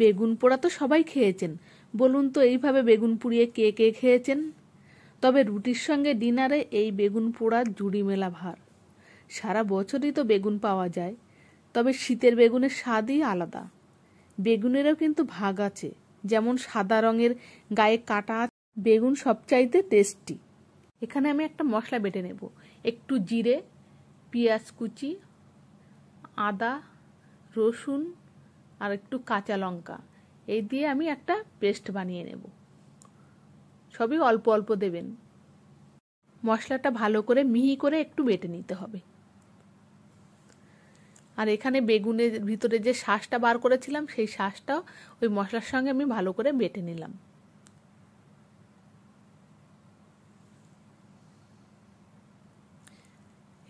বেগুন পোড়া তো সবাই খেয়েছেন বলুন তো এইভাবে বেগুন পুড়িয়ে কে কে খেয়েছেন তবে রুটির সঙ্গে ডিনারে এই বেগুন পোড়া জুড়ি মেলা ভার সারা বছরই তো বেগুন পাওয়া যায় তবে শীতের বেগুনের স্বাদই আলাদা বেগুনেরও কিন্তু ভাগ আছে যেমন সাদা রঙের গায়ে কাটা বেগুন সবচাইতে টেস্টি এখানে আমি একটা মশলা বেটে নেব একটু জিরে পেঁয়াজ কুচি আদা রসুন আর একটু কাঁচা লঙ্কা এই দিয়ে আমি একটা পেস্ট বানিয়ে নেব সবই অল্প অল্প দেবেন মশলাটা ভালো করে মিহি করে একটু বেটে নিতে হবে আর এখানে বেগুনের ভিতরে যে শ্বাসটা বার করেছিলাম সেই শ্বাসটাও ওই মশলার সঙ্গে আমি ভালো করে বেটে নিলাম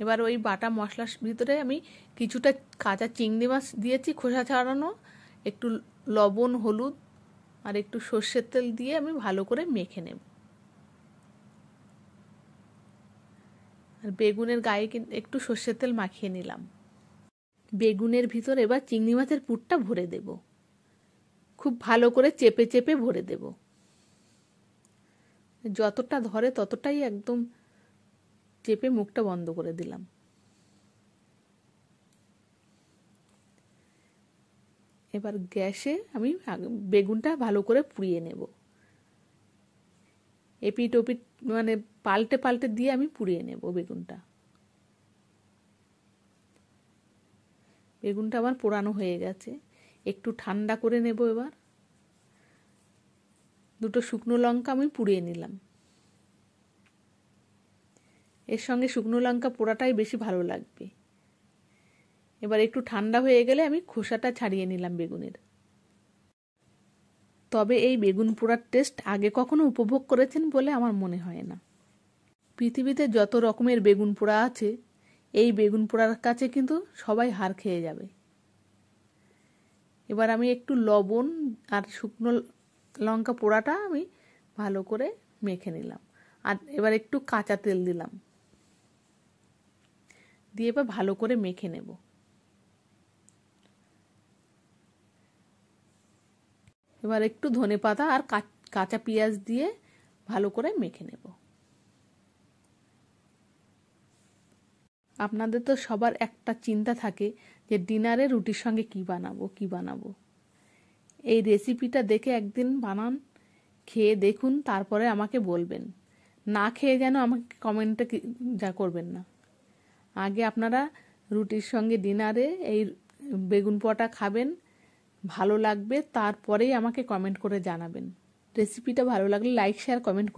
এবার ওই বাটা মশলার ভিতরে আমি কিছুটা কাঁচা চিংড়ি মাছ দিয়েছি খোসা ছাড়ানো একটু লবণ হলুদ আর একটু সর্ষের তেল দিয়ে আমি ভালো করে মেখে নেব আর বেগুনের গায়ে একটু সর্ষের তেল মাখিয়ে নিলাম বেগুনের ভিতর এবার চিংড়ি মাছের পুরটা ভরে দেব খুব ভালো করে চেপে চেপে ভরে দেব যতটা ধরে ততটাই একদম চেপে মুখটা বন্ধ করে দিলাম এবার গ্যাসে আমি বেগুনটা ভালো করে পুড়িয়ে নেব এপি টপি মানে পাল্টে পাল্টে দিয়ে আমি পুড়িয়ে নেব বেগুনটা বেগুনটা আমার পোড়ানো হয়ে গেছে একটু ঠান্ডা করে নেব এবার দুটো শুকনো লঙ্কা আমি পুড়িয়ে নিলাম এর সঙ্গে শুকনো লঙ্কা পোড়াটাই বেশি ভালো লাগবে এবার একটু ঠান্ডা হয়ে গেলে আমি খোসাটা ছাড়িয়ে নিলাম বেগুনের তবে এই বেগুন পোড়ার টেস্ট আগে কখনো উপভোগ করেছেন বলে আমার মনে হয় না পৃথিবীতে যত রকমের বেগুন পোড়া আছে এই বেগুন পোড়ার কাছে কিন্তু সবাই হার খেয়ে যাবে এবার আমি একটু লবণ আর শুকনো লঙ্কা পোড়াটা আমি ভালো করে মেখে নিলাম আর এবার একটু কাঁচা তেল দিলাম দিয়ে এবার ভালো করে মেখে নেব এবার একটু ধনে পাতা আর কাঁচা পেঁয়াজ দিয়ে ভালো করে মেখে নেব আপনাদের তো সবার একটা চিন্তা থাকে যে ডিনারে রুটির সঙ্গে কি বানাবো কি বানাবো এই রেসিপিটা দেখে একদিন বানান খেয়ে দেখুন তারপরে আমাকে বলবেন না খেয়ে যেন আমাকে কমেন্টে যা করবেন না আগে আপনারা রুটির সঙ্গে ডিনারে এই বেগুন পোয়াটা খাবেন ভালো লাগবে তারপরেই আমাকে কমেন্ট করে জানাবেন রেসিপিটা ভালো লাগলে লাইক শেয়ার কমেন্ট করবেন